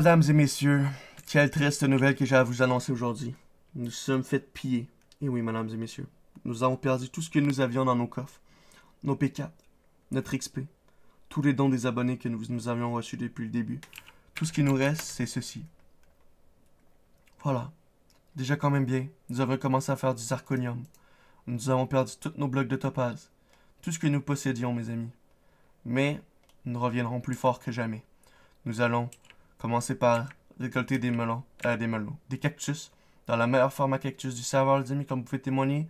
Mesdames et messieurs, quelle triste nouvelle que j'ai à vous annoncer aujourd'hui. Nous sommes faits piller. Et eh oui, mesdames et messieurs, nous avons perdu tout ce que nous avions dans nos coffres. Nos P4, notre XP, tous les dons des abonnés que nous, nous avions reçus depuis le début. Tout ce qui nous reste, c'est ceci. Voilà. Déjà quand même bien, nous avons commencé à faire du zirconium. Nous avons perdu tous nos blocs de topaz. Tout ce que nous possédions, mes amis. Mais nous reviendrons plus fort que jamais. Nous allons Commencer par récolter des melons, euh, des melons, des cactus. Dans la meilleure forme à cactus du serveur, les comme vous pouvez témoigner.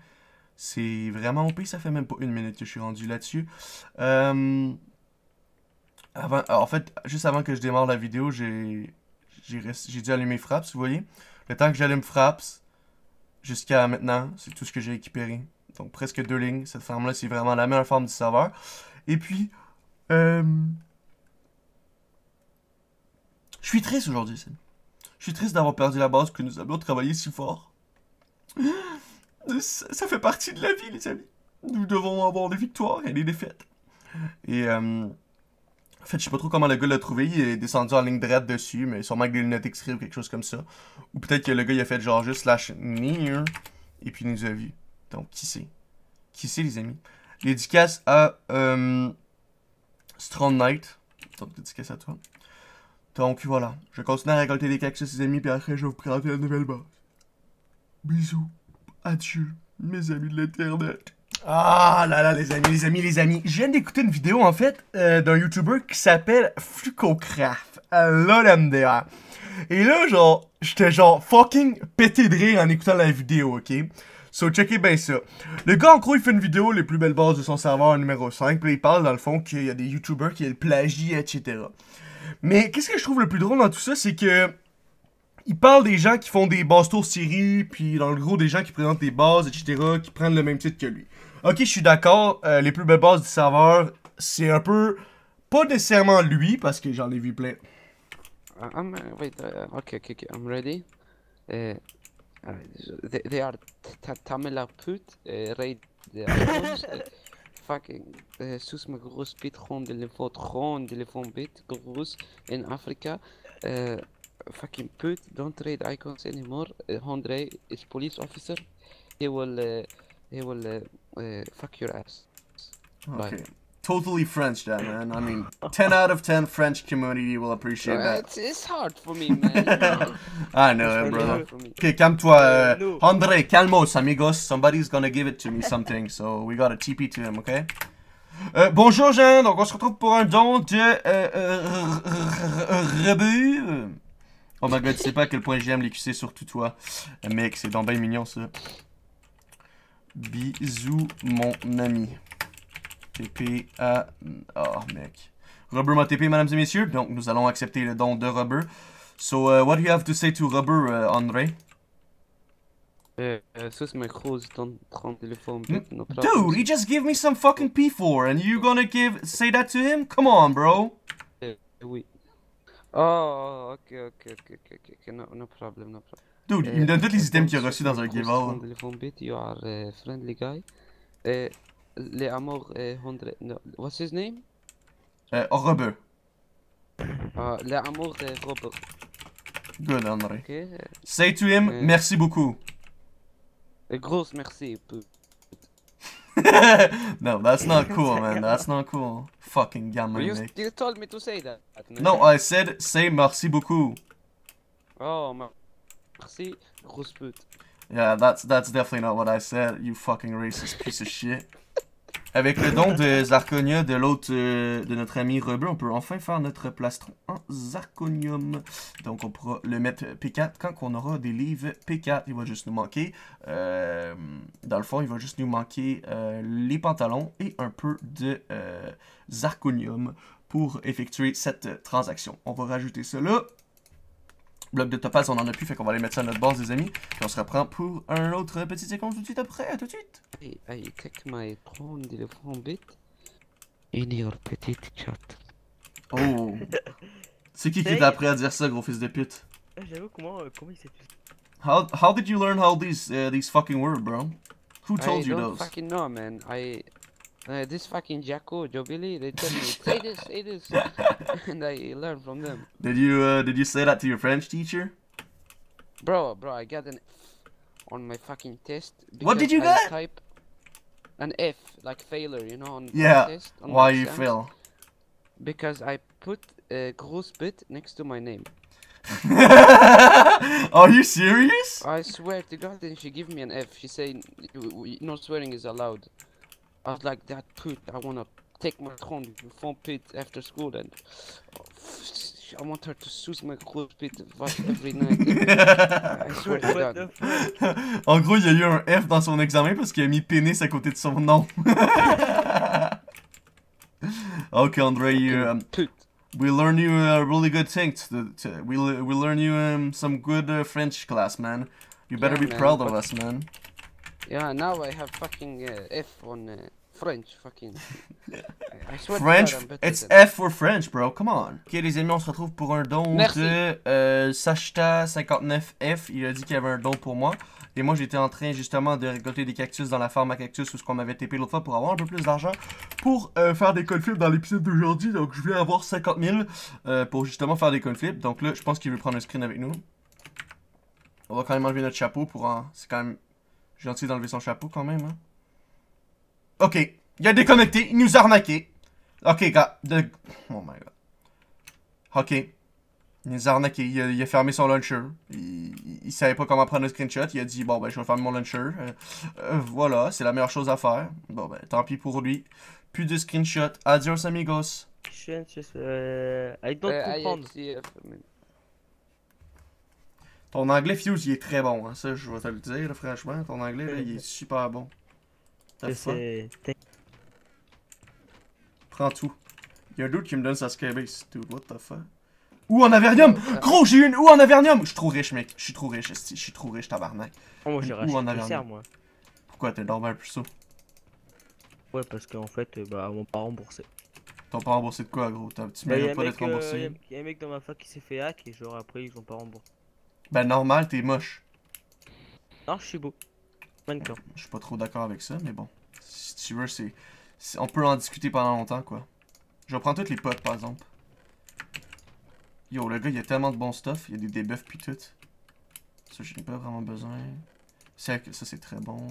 C'est vraiment au OP, ça fait même pas une minute que je suis rendu là-dessus. Euh, en fait, juste avant que je démarre la vidéo, j'ai j'ai dû allumer Fraps, vous voyez. Le temps que j'allume Fraps, jusqu'à maintenant, c'est tout ce que j'ai récupéré. Donc presque deux lignes. Cette forme là c'est vraiment la meilleure forme du serveur. Et puis, euh, je suis triste aujourd'hui, Je suis triste d'avoir perdu la base que nous avons travaillé si fort. Ça, fait partie de la vie, les amis. Nous devons avoir des victoires et des défaites. Et, euh, en fait, je sais pas trop comment le gars l'a trouvé. Il est descendu en ligne droite dessus, mais sûrement avec des lunettes ou quelque chose comme ça. Ou peut-être que le gars, il a fait genre juste slash near, et puis il nous a vu. Donc, qui sait? Qui sait, les amis? Dédicace à euh, Strong Knight. Donc, dédicace à toi. Donc voilà, je vais continuer à récolter des cactus, les amis, puis après je vais vous présenter la nouvelle base. Bisous, adieu, mes amis de l'internet. Ah là là, les amis, les amis, les amis. Je viens d'écouter une vidéo, en fait, euh, d'un YouTuber qui s'appelle Flucocraft, damn Et là, genre, j'étais genre fucking pété de rire en écoutant la vidéo, ok? So, checkez bien ça. Le gars, en gros, il fait une vidéo, les plus belles bases de son serveur numéro 5, puis il parle, dans le fond, qu'il y a des YouTubers qui le plagient, etc. Mais qu'est-ce que je trouve le plus drôle dans tout ça, c'est que. Il parle des gens qui font des bases tours série, puis dans le gros, des gens qui présentent des bases, etc., qui prennent le même titre que lui. Ok, je suis d'accord, euh, les plus belles bases du serveur, c'est un peu. Pas nécessairement lui, parce que j'en ai vu plein. Ah, ah, I'm, wait, uh, ok, okay, I'm ready. Euh, ah, they, are Tamil euh, Raid. fucking zoes eh, me gerust, bied gewoon de telefoon, gewoon de telefoon, bied gerust in Africa, Uh, eh, fucking put, don't trade icons anymore. Uh, eh, Andre is police officer. He will, uh, he will fuck your ass. Okay. Bye. totally French, that man. I mean, 10 out of 10 French community will appreciate that. It's, it's, hard for me, man. I know, it, Okay, calme-toi. Uh, calme calmos, amigos. Somebody's gonna give it to me something, so we a TP to him, okay? Euh, bonjour, Jean. Donc, on se retrouve pour un don de euh, euh, euh Oh my god, tu sais pas à quel point j'aime les QC, surtout toi. Mec, c'est dans bien mignon, ça. Bisous, mon ami. TP à... Oh, mec. Robert m'a TP, mesdames et messieurs. Donc, nous allons accepter le don de Robert. So, uh, what do you have to say to Robert, uh, André? problem. Euh, euh, hmm? Dude, he just gave me some fucking P4 and you gonna give say that to him? Come on, bro. Euh, oui. Oh, ok, ok, ok, ok, ok, no, no problem, no problem. Dude, il me donne tous les items qu'il a reçus dans un giveaway. You are a friendly guy. Le uh, Hondre. No, what's his name? Uh, Robert. Uh, ah, amour, uh, Robert. Good, Henry. Okay. Say to him, uh, merci beaucoup. A gross merci. no, that's not cool, man. That's not cool. Fucking gammon. You, you told me to say that. No, no I said say merci beaucoup. Oh, merci, grosse pute. Yeah, that's that's definitely not what I said. You fucking racist piece of shit. Avec le don de Zarconia de l'autre euh, de notre ami Rebeu, on peut enfin faire notre plastron en zarconium. Donc on pourra le mettre P4 quand on aura des livres P4. Il va juste nous manquer, euh, dans le fond, il va juste nous manquer euh, les pantalons et un peu de Zarconium pour effectuer cette transaction. On va rajouter cela bloc de topaz, on en a plus, fait qu'on va aller mettre ça à notre base, les amis. Et on se reprend pour un autre petit séquence tout de suite après. À tout de suite. Hey, take my bit, in your Oh. C'est qui qui t'a après à dire ça, gros fils de pute? Euh, j'avoue, comment, euh, comment il s'est How, how did you learn all these, uh, these fucking words, bro? Who told you those? I don't fucking know, man. I, Uh, this fucking Jacko, Jobili, they tell me, say this, say this, and I learn from them. Did you uh, did you say that to your French teacher? Bro, bro, I got an F on my fucking test. What did you I get? Type an F, like failure, you know, on yeah. Test, Why you fail? Because I put a gross bit next to my name. Are you serious? I swear to God, then she give me an F. She said, "No swearing is allowed." I was like, put, I wanna take my phone to phone pit after school and oh, I want her to suce my clothes pit every night. I swear to God. En gros, il y a eu un F dans son examen parce qu'il a mis pénis à côté de son nom. ok, André, you, um, we learn you a really good thing. To, to, we, we learn you um, some good uh, French class, man. You better yeah, be man, proud of us, man. Yeah, now I have fucking uh, F on... Uh, French, fucking. French, it's F for French, bro. Come on. Ok, les amis, on se retrouve pour un don de euh, 59 f Il a dit qu'il y avait un don pour moi. Et moi, j'étais en train justement de récolter des cactus dans la farm à cactus où ce qu'on m'avait TP l'autre fois pour avoir un peu plus d'argent pour euh, faire des conflips dans l'épisode d'aujourd'hui. Donc, je vais avoir 50 000 euh, pour justement faire des conflips. Donc là, je pense qu'il veut prendre un screen avec nous. On va quand même enlever notre chapeau pour en... C'est quand même gentil d'enlever son chapeau quand même, hein. Ok. Il a déconnecté. Il nous a arnaqué. Ok, gars. De... Oh my god. Ok. Il nous a arnaqué. Il a, fermé son launcher. Il, savait pas comment prendre le screenshot. Il a dit, bon, ben, je vais fermer mon launcher. Euh, euh, voilà, c'est la meilleure chose à faire. Bon, ben, tant pis pour lui. Plus de screenshot. Adios, amigos. Euh, Ton anglais, Fuse, il est très bon. Hein, ça, je vais te le dire, franchement. Ton anglais, il est super bon c'est. Prends tout. Y'a un doute qui me donne sa skybase. Dude, what the fuck? Ou en Avernium! Gros, j'ai une ou en Avernium! Je suis trop riche, mec. Je suis trop riche, je suis trop riche, tabarnak. Oh, moi, j'ai racheté en Avernium. moi. Pourquoi t'es normal plus ça? Ouais, parce qu'en fait, euh, bah, on pas remboursé. T'as pas remboursé de quoi, gros? Tu bah, mérites pas d'être remboursé. Euh, y'a un mec dans ma fac qui s'est fait hack et genre après, ils ont pas remboursé. Bah, normal, t'es moche. Non, je suis beau. Je suis pas trop d'accord avec ça, mais bon. Si tu veux, c'est. On peut en discuter pendant longtemps, quoi. Je vais prendre toutes les potes, par exemple. Yo, le gars, il y a tellement de bon stuff. Il y a des debuffs puis tout. Ça, j'ai n'ai pas vraiment besoin. Ça, ça c'est très bon.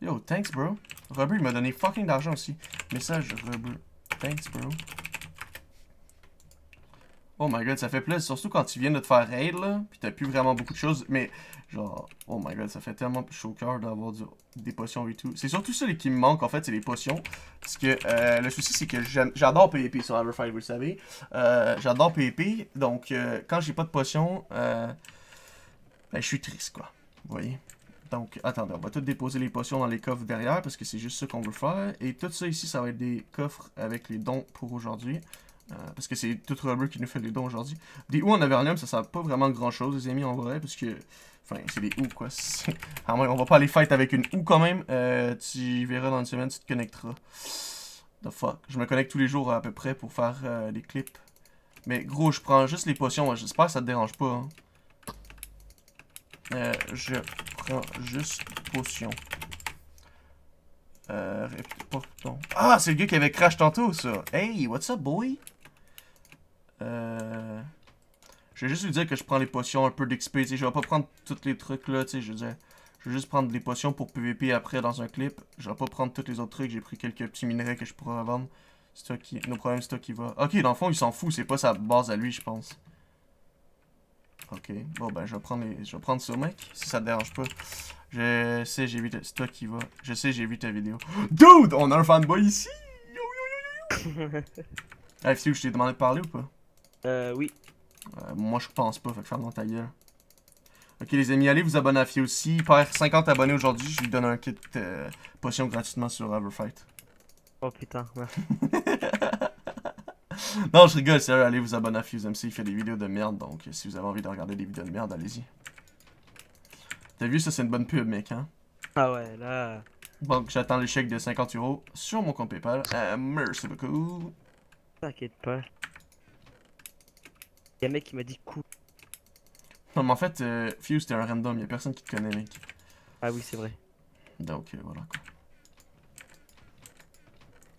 Yo, thanks, bro. Rubber il m'a donné fucking d'argent aussi. Message, Rubber, Thanks, bro. Oh my god, ça fait plaisir, surtout quand tu viens de te faire raid, là, pis t'as plus vraiment beaucoup de choses, mais genre, oh my god, ça fait tellement chaud d'avoir des potions et tout. C'est surtout ça qui me manque, en fait, c'est les potions, parce que euh, le souci, c'est que j'adore PvP sur Everfire, vous le savez, euh, j'adore PvP, donc euh, quand j'ai pas de potions, ben, je suis triste, quoi, vous voyez donc, attendez, on va tout déposer les potions dans les coffres derrière, parce que c'est juste ce qu'on veut faire. Et tout ça ici, ça va être des coffres avec les dons pour aujourd'hui. Euh, parce que c'est tout Robert qui nous fait les dons aujourd'hui. Des ou en Avernium, ça sert pas vraiment grand chose, les amis, en vrai, parce que. Enfin, c'est des ou quoi. Ah, qu'on on va pas aller fight avec une ou quand même. Euh, tu verras dans une semaine, tu te connecteras. The fuck. Je me connecte tous les jours à peu près pour faire euh, des clips. Mais gros, je prends juste les potions. J'espère que ça te dérange pas. Hein. Euh, je prends juste potions. Euh, Ah, c'est le gars qui avait crash tantôt, ça. Hey, what's up, boy? Euh, je vais juste lui dire que je prends les potions un peu d'XP. Je vais pas prendre tous les trucs là, je veux dire. Je vais juste prendre les potions pour PVP après dans un clip. Je vais pas prendre tous les autres trucs. J'ai pris quelques petits minerais que je pourrais vendre. C'est toi qui... Nos problèmes, c'est toi qui va. Ok, dans le fond, il s'en fout. C'est pas sa base à lui, je pense. Ok. Bon, ben, je vais prendre, les... je vais prendre ce mec. Si ça te dérange pas. Je sais, j'ai vu ta... C'est toi qui va. Je sais, j'ai vu ta vidéo. Dude, on a un fanboy ici! Yo, yo, yo, yo! yo je t'ai demandé de parler ou pas? Euh, oui. Euh, moi, je pense pas, fait que ferme dans ta gueule. Ok, les amis, allez vous abonner à Fia aussi. Il perd 50 abonnés aujourd'hui. Je lui donne un kit euh, potion gratuitement sur EverFight. Oh putain, non, je rigole, sérieux, allez vous abonner à Fuse MC, il fait des vidéos de merde, donc euh, si vous avez envie de regarder des vidéos de merde, allez-y. T'as vu, ça c'est une bonne pub, mec, hein? Ah ouais, là... Donc j'attends l'échec de 50 euros sur mon compte Paypal. merci beaucoup. T'inquiète pas. Y'a un mec qui m'a dit cool. Non, mais en fait, euh, Fuse, t'es un random, a personne qui te connaît, mec. Ah oui, c'est vrai. Donc, euh, voilà quoi.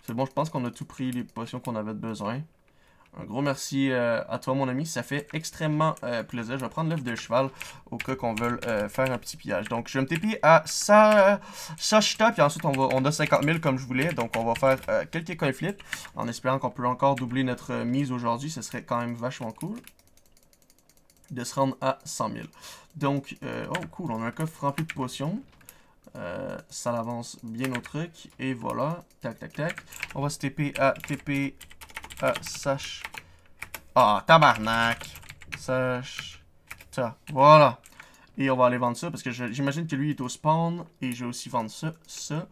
C'est bon, je pense qu'on a tout pris les potions qu'on avait besoin. Un gros merci euh, à toi, mon ami. Ça fait extrêmement plaisir. Je vais prendre l'œuf de cheval au cas qu'on veuille faire un petit pillage. Donc, je vais me TP à Sa Sachita. Puis ensuite, on, va, on a 50 000 comme je voulais. Donc, on va faire quelques coin flips en espérant qu'on peut encore doubler notre mise aujourd'hui. Ce serait quand même vachement cool de se rendre à 100 000. Donc, euh, oh cool, on a un coffre rempli de potions. Euh, ça l'avance bien au truc. Et voilà, tac, tac, tac. On va se TP à TP à Sach. Ah, oh, tabarnak! Sach. voilà. Et on va aller vendre ça parce que j'imagine que lui est au spawn. Et je vais aussi vendre ça, ça,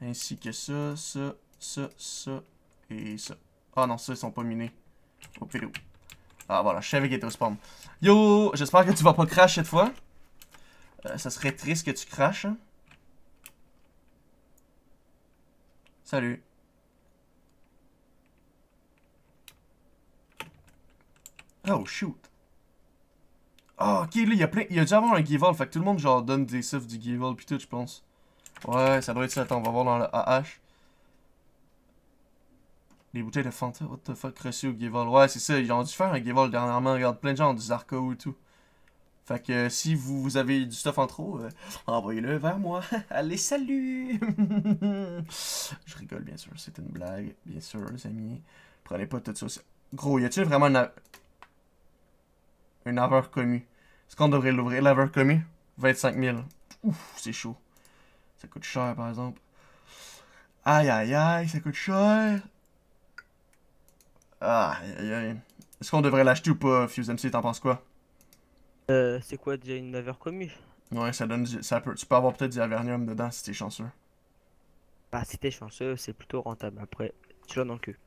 ainsi que ça, ça, ça, ça et ça. Ah non, ça, ils sont pas minés. Au pédou. Ah voilà, je savais qu'il était au spawn. Yo, j'espère que tu vas pas crash cette fois. Euh, ça serait triste que tu crashes. Hein. Salut. Oh shoot. Ah ok, là, il y a plein. Il y a dû avoir un all, fait que tout le monde genre donne des stuff du all puis tout, je pense. Ouais, ça doit être ça. Attends, on va voir dans le AH. Les bouteilles de Fanta, what the fuck, reçu au Gévol. Ouais, c'est ça, ils ont dû faire un Gévol dernièrement. Regarde, plein de gens ont du Zarko et tout. Fait que euh, si vous, avez du stuff en trop, euh, envoyez-le vers moi. Allez, salut! Je rigole, bien sûr. C'est une blague, bien sûr, les amis. Prenez pas tout ça. Gros, y a-t-il vraiment une... une erreur commu. Est-ce qu'on devrait l'ouvrir, l'erreur commu? 25 000. Ouf, c'est chaud. Ça coûte cher, par exemple. Aïe, aïe, aïe, ça coûte cher. Ah, aïe, aïe. Est-ce qu'on devrait l'acheter ou pas, Fuse MC, t'en penses quoi? Euh, c'est quoi déjà une commu? Ouais, ça donne ça peut, tu peux avoir peut-être du Avernium dedans si t'es chanceux. Bah, si t'es chanceux, c'est plutôt rentable. Après, tu l'as dans le cul.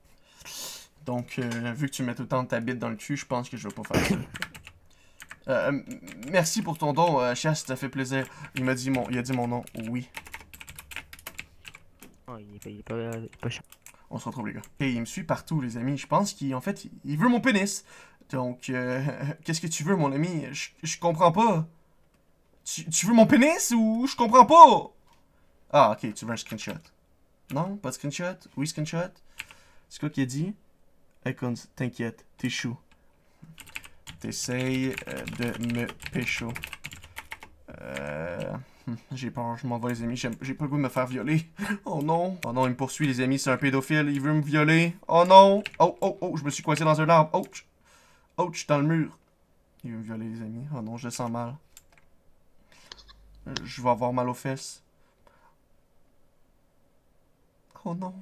Donc, euh, vu que tu mets tout le temps ta bite dans le cul, je pense que je vais pas faire ça. Euh, merci pour ton don, euh, Chasse, ça fait plaisir. Il m'a dit mon, il a dit mon nom, oui. Oh, il est pas, il on se retrouve, les gars. Et il me suit partout, les amis. Je pense qu'en fait, il veut mon pénis. Donc, euh, qu'est-ce que tu veux, mon ami? Je, je comprends pas. Tu, tu, veux mon pénis ou je comprends pas? Ah, ok, tu veux un screenshot. Non, pas de screenshot? Oui, screenshot. C'est quoi qu'il a dit? Icons, t'inquiète, t'es chaud. T'essayes euh, de me pécho. Euh... J'ai peur, je m'en vais les amis, j'ai pas le goût de me faire violer. Oh non. Oh non, il me poursuit les amis, c'est un pédophile, il veut me violer. Oh non. Oh, oh, oh, je me suis coincé dans un arbre. Ouch. Ouch, dans le mur. Il veut me violer les amis. Oh non, je sens mal. Euh, je vais avoir mal aux fesses. Oh non.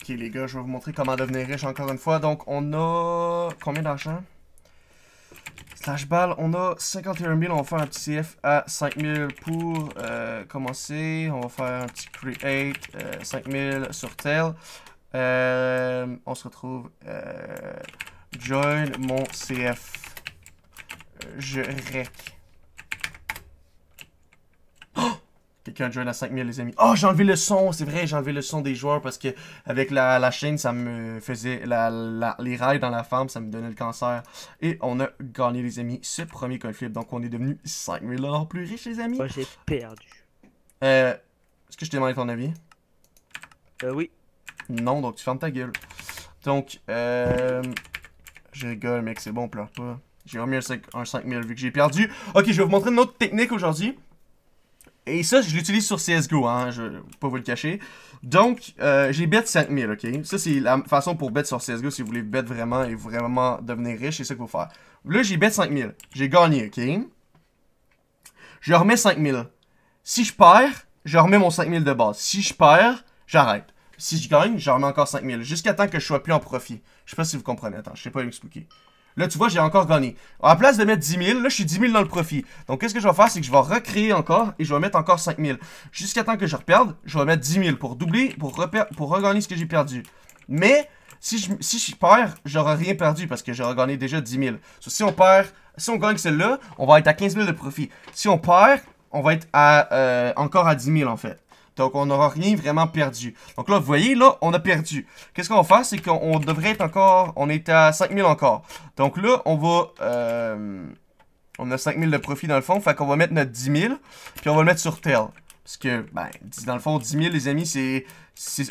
Ok les gars, je vais vous montrer comment devenir riche encore une fois. Donc on a... Combien d'argent Slash on a 51 000, on va faire un petit CF à 5 000 pour euh, commencer. On va faire un petit create 5000 5 000 sur tel. Euh, on se retrouve euh, join mon CF. Je rec. Quelqu'un joue à 5000, les amis. Oh, j'ai enlevé le son, c'est vrai, j'ai enlevé le son des joueurs parce que avec la, la chaîne, ça me faisait la, la, les rails dans la femme, ça me donnait le cancer. Et on a gagné, les amis, ce premier conflit. Donc, on est devenu 5000 dollars plus riche, les amis. Moi, j'ai perdu. Euh, est-ce que je t'ai demandé ton avis? Euh, oui. Non, donc tu fermes ta gueule. Donc, euh, je rigole, mec, c'est bon, pleure pas. J'ai remis un 5000 vu que j'ai perdu. Ok, je vais vous montrer une autre technique aujourd'hui. Et ça, je l'utilise sur CSGO, hein, je vais pas vous le cacher. Donc, euh, j'ai bet 5000, ok? Ça, c'est la façon pour bet sur CSGO si vous voulez bet vraiment et vraiment devenir riche, c'est ça qu'il faut faire. Là, j'ai bet 5000. J'ai gagné, ok? Je remets 5000. Si je perds, je remets mon 5000 de base. Si je perds, j'arrête. Si je gagne, je remets encore 5000. Jusqu'à temps que je sois plus en profit. Je sais pas si vous comprenez. Attends, je sais pas expliquer. Là, tu vois, j'ai encore gagné. À la place de mettre 10 000, là, je suis 10 000 dans le profit. Donc, qu'est-ce que je vais faire, c'est que je vais recréer encore et je vais mettre encore 5 000. Jusqu'à temps que je reperde, je vais mettre 10 000 pour doubler, pour, pour regagner ce que j'ai perdu. Mais, si je, si je perds, j'aurai rien perdu parce que j'aurai gagné déjà 10 000. si on perd, si on gagne celle-là, on va être à 15 000 de profit. Si on perd, on va être à, euh, encore à 10 000 en fait. Donc, on n'aura rien vraiment perdu. Donc là, vous voyez, là, on a perdu. Qu'est-ce qu'on va faire? C'est qu'on devrait être encore... On est à 5000 encore. Donc là, on va... Euh, on a 5000 de profit dans le fond. Fait qu'on va mettre notre 10 000. Puis on va le mettre sur tel. Parce que, ben, dans le fond, 10 000, les amis, c'est...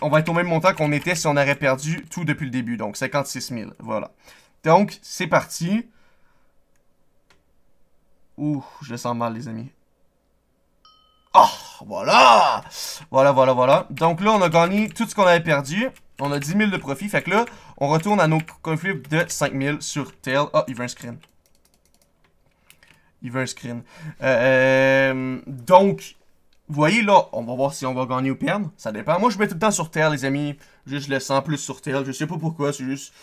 On va être au même montant qu'on était si on avait perdu tout depuis le début. Donc, 56 000. Voilà. Donc, c'est parti. Ouh, je sens mal, les amis. Oh! Voilà! Voilà, voilà, voilà. Donc là, on a gagné tout ce qu'on avait perdu. On a 10 000 de profit. Fait que là, on retourne à nos conflits de 5 000 sur Tail. oh, ah, il veut un screen. Il veut un screen. Euh, donc, vous voyez là, on va voir si on va gagner ou perdre. Ça dépend. Moi, je mets tout le temps sur Tail, les amis. Juste je le sens plus sur Tail. Je sais pas pourquoi, c'est juste...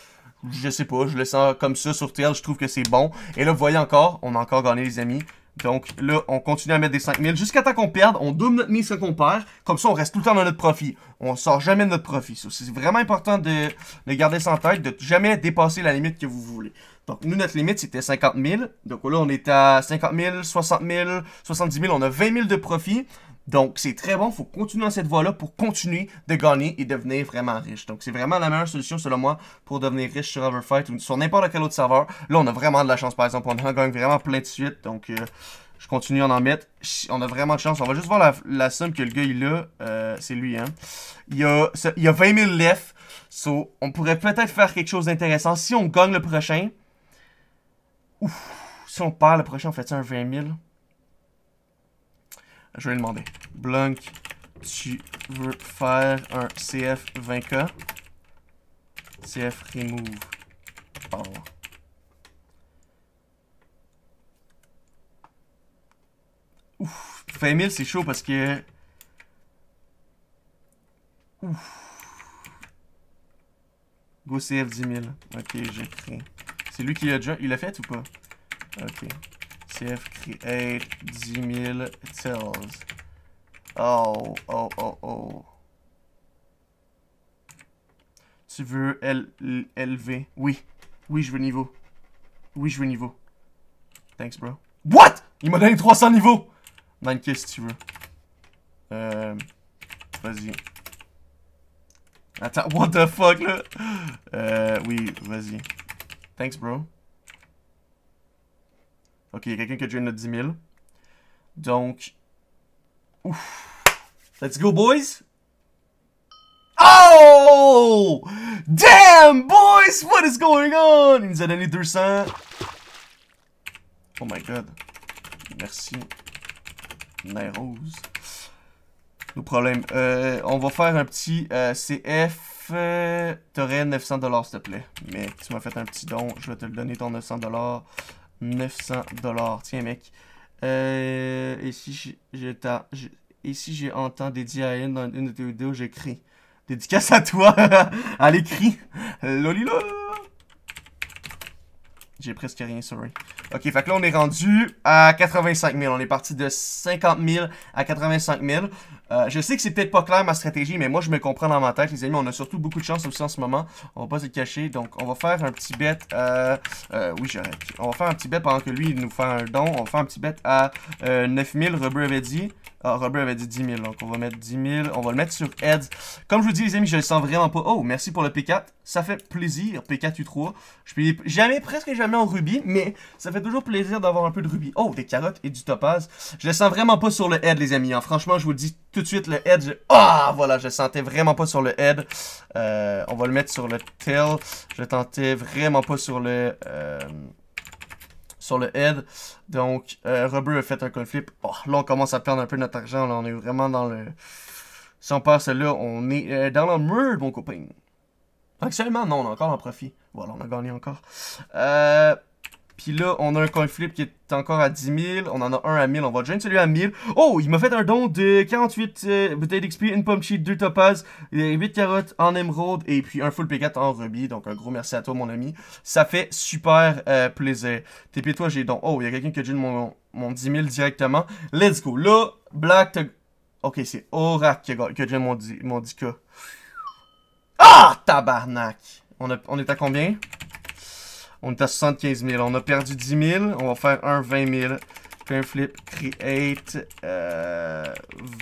Je sais pas, je le sens comme ça sur Tail. Je trouve que c'est bon. Et là, vous voyez encore, on a encore gagné, les amis. Donc là, on continue à mettre des 5000 jusqu'à temps qu'on perde. On double notre mise qu'on perd. Comme ça, on reste tout le temps dans notre profit. On sort jamais de notre profit. C'est vraiment important de, de garder ça en tête, de jamais dépasser la limite que vous voulez. Donc, nous, notre limite, c'était 50 000. Donc là, on est à 50 000, 60 000, 70 000. On a 20 000 de profit. Donc, c'est très bon. faut continuer dans cette voie-là pour continuer de gagner et devenir vraiment riche. Donc, c'est vraiment la meilleure solution, selon moi, pour devenir riche sur Overfight ou sur n'importe quel autre serveur. Là, on a vraiment de la chance, par exemple. On en gagne vraiment plein de suite. Donc, euh, je continue à en mettre. On a vraiment de chance. On va juste voir la, somme que le gars, il a. Euh, c'est lui, hein. Il y a, il y a 20 000 left. So, on pourrait peut-être faire quelque chose d'intéressant si on gagne le prochain. Ouf, si on perd le prochain, on fait un 20 000? Je vais lui demander. Blank, tu veux faire un CF 20K? CF remove. Oh. Ouf, 20 000 c'est chaud parce que... Ouf. Go CF 10 000. Ok, j'ai pris. C'est lui qui l'a déjà... Il l'a fait ou pas? Ok. CF create 10 000 cells. Oh, oh, oh, oh. Tu veux lv Oui. Oui, je veux niveau. Oui, je veux niveau. Thanks, bro. What? Il m'a donné 300 niveaux! Ninekiss, si tu veux. Euh... Vas-y. Attends, what the fuck, là? Euh, oui, vas-y. Thanks, bro. Ok, quelqu'un qui a déjà notre 10 000. Donc. Ouf. Let's go, boys! Oh! Damn, boys! What is going on? Il nous a donné 200. Oh my god. Merci. Nairose. Nos problèmes. Euh, on va faire un petit euh, CF. T'aurais 900$ s'il te plaît. Mec, tu m'as fait un petit don. Je vais te le donner ton 900$. 900$. Tiens, mec. Euh, et si j'ai si j'ai temps dédié à une, une de tes vidéos, j'écris. Dédicace à toi. à l'écrit. Lolilol. J'ai presque rien, sorry. Ok, fait que là, on est rendu à 85 000. On est parti de 50 000 à 85 000. Euh, je sais que c'est peut-être pas clair ma stratégie, mais moi, je me comprends dans ma tête, les amis. On a surtout beaucoup de chance aussi en ce moment. On va pas se cacher. Donc, on va faire un petit bet. euh. Euh, oui, j'arrête. On va faire un petit bet pendant que lui, il nous fait un don. On va faire un petit bet à 9 000, Rebeu avait dit. Ah, Robert avait dit 10 000, donc on va mettre 10 000. On va le mettre sur heads. Comme je vous dis, les amis, je le sens vraiment pas. Oh, merci pour le P4. Ça fait plaisir, P4U3. Je suis jamais, presque jamais en rubis, mais ça fait toujours plaisir d'avoir un peu de rubis. Oh, des carottes et du topaz. Je le sens vraiment pas sur le head, les amis. Hein. Franchement, je vous le dis tout de suite, le head, Ah, voilà, je le sentais vraiment pas sur le head. Euh, on va le mettre sur le tail. Je le tentais vraiment pas sur le... Euh, sur le head. Donc, euh, a fait un call flip. Oh, là, on commence à perdre un peu notre argent. Là, on est vraiment dans le... Si on perd là on est euh, dans le mur, mon copain. Actuellement, non, on a encore en profit. Voilà, on a gagné encore. Euh... Puis là, on a un coin flip qui est encore à 10 000. On en a un à 1000. On va joindre celui à 1000. Oh, il m'a fait un don de 48 euh, bouteilles d'XP, une pomme cheat, deux topaz, 8 carottes en émeraude et puis un full P4 en rubis. Donc, un gros merci à toi, mon ami. Ça fait super euh, plaisir. TP toi, j'ai don. Oh, il y a quelqu'un qui a joint mon, 10 000 directement. Let's go. Là, Black, Ok, c'est Aura qui a, qui mon, mon 10 Ah, tabarnak! On, on est à combien? On est à 75 000. On a perdu 10 000. On va faire un 20 000. Coinflip un flip create euh,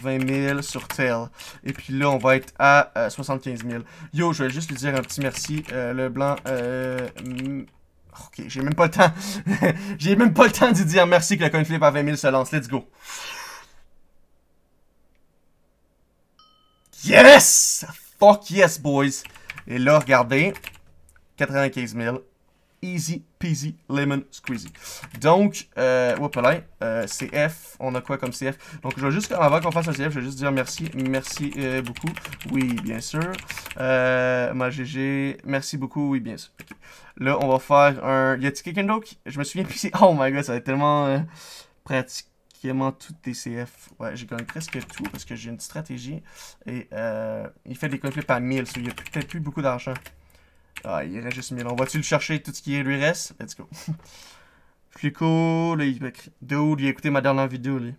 20 000 sur tail. Et puis là, on va être à 75 euh, 000. Yo, je vais juste lui dire un petit merci. Euh, le blanc... Euh, ok, j'ai même pas le temps. j'ai même pas le temps de dire merci que le coin flip à 20 000 se lance. Let's go. Yes! Fuck yes, boys. Et là, regardez. 95 000. Easy peasy lemon squeezy. Donc, euh, euh, CF, on a quoi comme CF? Donc, je vais juste, avant qu'on fasse un CF, je vais juste dire merci, merci euh, beaucoup, oui, bien sûr. Euh, ma GG, merci beaucoup, oui, bien sûr. Là, on va faire un... Y a-t-il Je me souviens plus Oh my god, ça va être tellement euh, pratiquement tout tes CF. Ouais, j'ai gagné presque tout parce que j'ai une stratégie. Et il fait des conflits par 1000, il n'y a peut-être plus beaucoup d'argent. Ah, il reste juste 1000. On va-tu le chercher tout ce qui lui reste? Let's go. Plus cool. il va De où il a ma dernière vidéo, lui?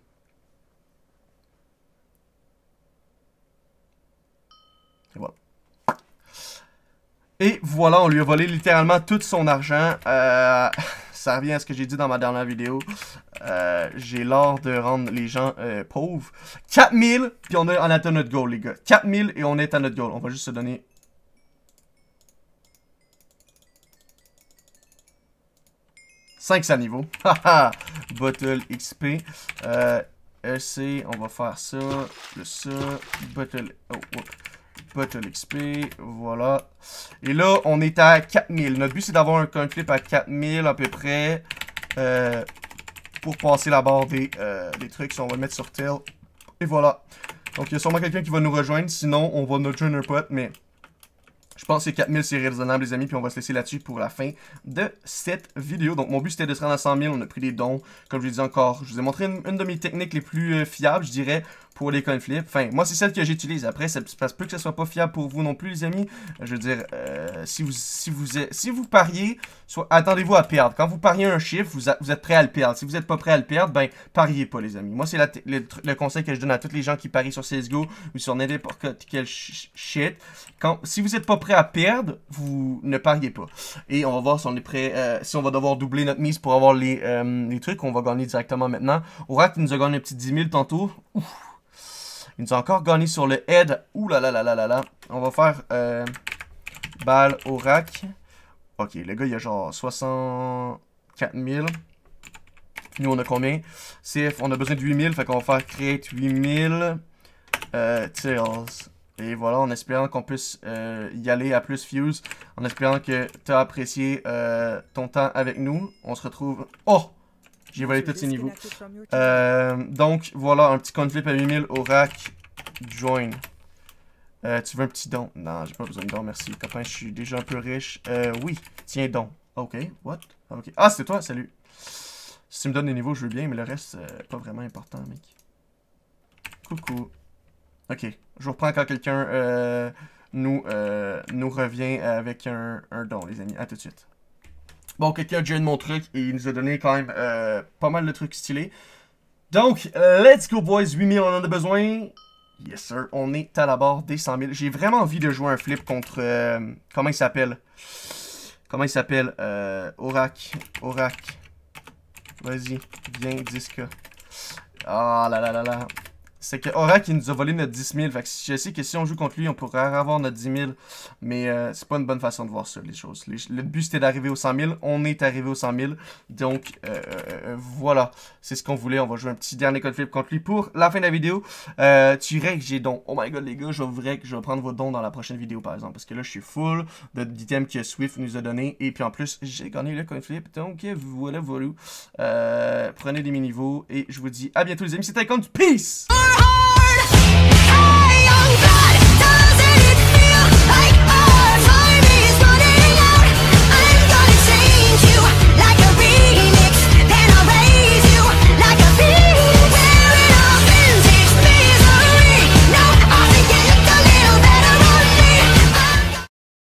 Et voilà. Et voilà, on lui a volé littéralement tout son argent. Euh, ça revient à ce que j'ai dit dans ma dernière vidéo. Euh, j'ai l'art de rendre les gens euh, pauvres. 4000, puis on, est à notre goal, les gars. 4000 et on est à notre goal. On va juste se donner 5 à niveau Bottle XP. Euh, on va faire ça, plus ça, Bottle... Oh, Bottle XP, voilà. Et là, on est à 4000. Notre but, c'est d'avoir un coin à 4000 à peu près. Euh, pour passer la barre des, euh, des trucs. Si on va mettre sur tail. Et voilà. Donc, il y a sûrement quelqu'un qui va nous rejoindre. Sinon, on va notre pot pot mais... Je pense que 4000, c'est raisonnable, les amis, puis on va se laisser là-dessus pour la fin de cette vidéo. Donc, mon but, c'était de se rendre à 100 000. On a pris des dons. Comme je vous ai encore, je vous ai montré une, de mes techniques les plus euh, fiables, je dirais pour les coin flips. Enfin, moi, c'est celle que j'utilise. Après, ça, se passe plus que ce soit pas fiable pour vous non plus, les amis. Je veux dire, euh, si, vous, si, vous, si vous pariez, attendez-vous à perdre. Quand vous pariez un chiffre, vous, vous êtes prêt à le perdre. Si vous n'êtes pas prêt à le perdre, ben, pariez pas, les amis. Moi, c'est le, le, conseil que je donne à tous les gens qui parient sur CSGO ou sur n'importe quel shit. Quand, si vous n'êtes pas prêt à perdre, vous ne pariez pas. Et on va voir si on est prêt, euh, si on va devoir doubler notre mise pour avoir les, euh, les trucs. On va gagner directement maintenant. Oracle nous a gagné un petit 10 000 tantôt. Ouf, il nous a encore gagné sur le head. Ouh là là là là là On va faire euh, au rack. Ok, les gars, il y a genre 64 000. Nous, on a combien? Si on a besoin de 8000. Fait qu'on va faire create 8000 euh, Et voilà, en espérant qu'on puisse euh, y aller à plus Fuse. En espérant que tu as apprécié euh, ton temps avec nous. On se retrouve... Oh! J'ai volé tous ces niveaux. Euh, donc, voilà, un petit conflit à 8000 au rack. Join. Euh, tu veux un petit don? Non, j'ai pas besoin de don, merci. Copain, je suis déjà un peu riche. Euh, oui, tiens, don. Ok, what? Ok. Ah, c'est toi, salut. Si tu me donnes des niveaux, je veux bien, mais le reste, euh, pas vraiment important, mec. Coucou. Ok, je reprends quand quelqu'un nous, nous revient avec un, un don, les amis. À tout de suite. Bon, quelqu'un a déjà mon truc et il nous a donné quand même euh, pas mal de trucs stylés. Donc, euh, let's go boys, 8000 on en a besoin. Yes sir, on est à la barre des 100 000. J'ai vraiment envie de jouer un flip contre... Euh, comment il s'appelle Comment il s'appelle euh, Orac, Orac. Vas-y, viens, disque. Ah oh, là là là là c'est que Aura qui nous a volé notre 10 000. Fait que je sais que si on joue contre lui, on pourrait avoir notre 10 000. Mais euh, c'est pas une bonne façon de voir ça, les choses. le but, c'était d'arriver aux 100 000. On est arrivé aux 100 000. Donc, euh, euh, voilà. C'est ce qu'on voulait. On va jouer un petit dernier code flip contre lui pour la fin de la vidéo. tu que j'ai don. Oh my god, les gars, je voudrais que Je vais prendre vos dons dans la prochaine vidéo, par exemple. Parce que là, je suis full de d'items que Swift nous a donné. Et puis, en plus, j'ai gagné le coin flip. Donc, voilà, voilà. prenez des mini-niveaux. Et je vous dis à bientôt, les amis. C'était Icon. Peace! hard. Hey, young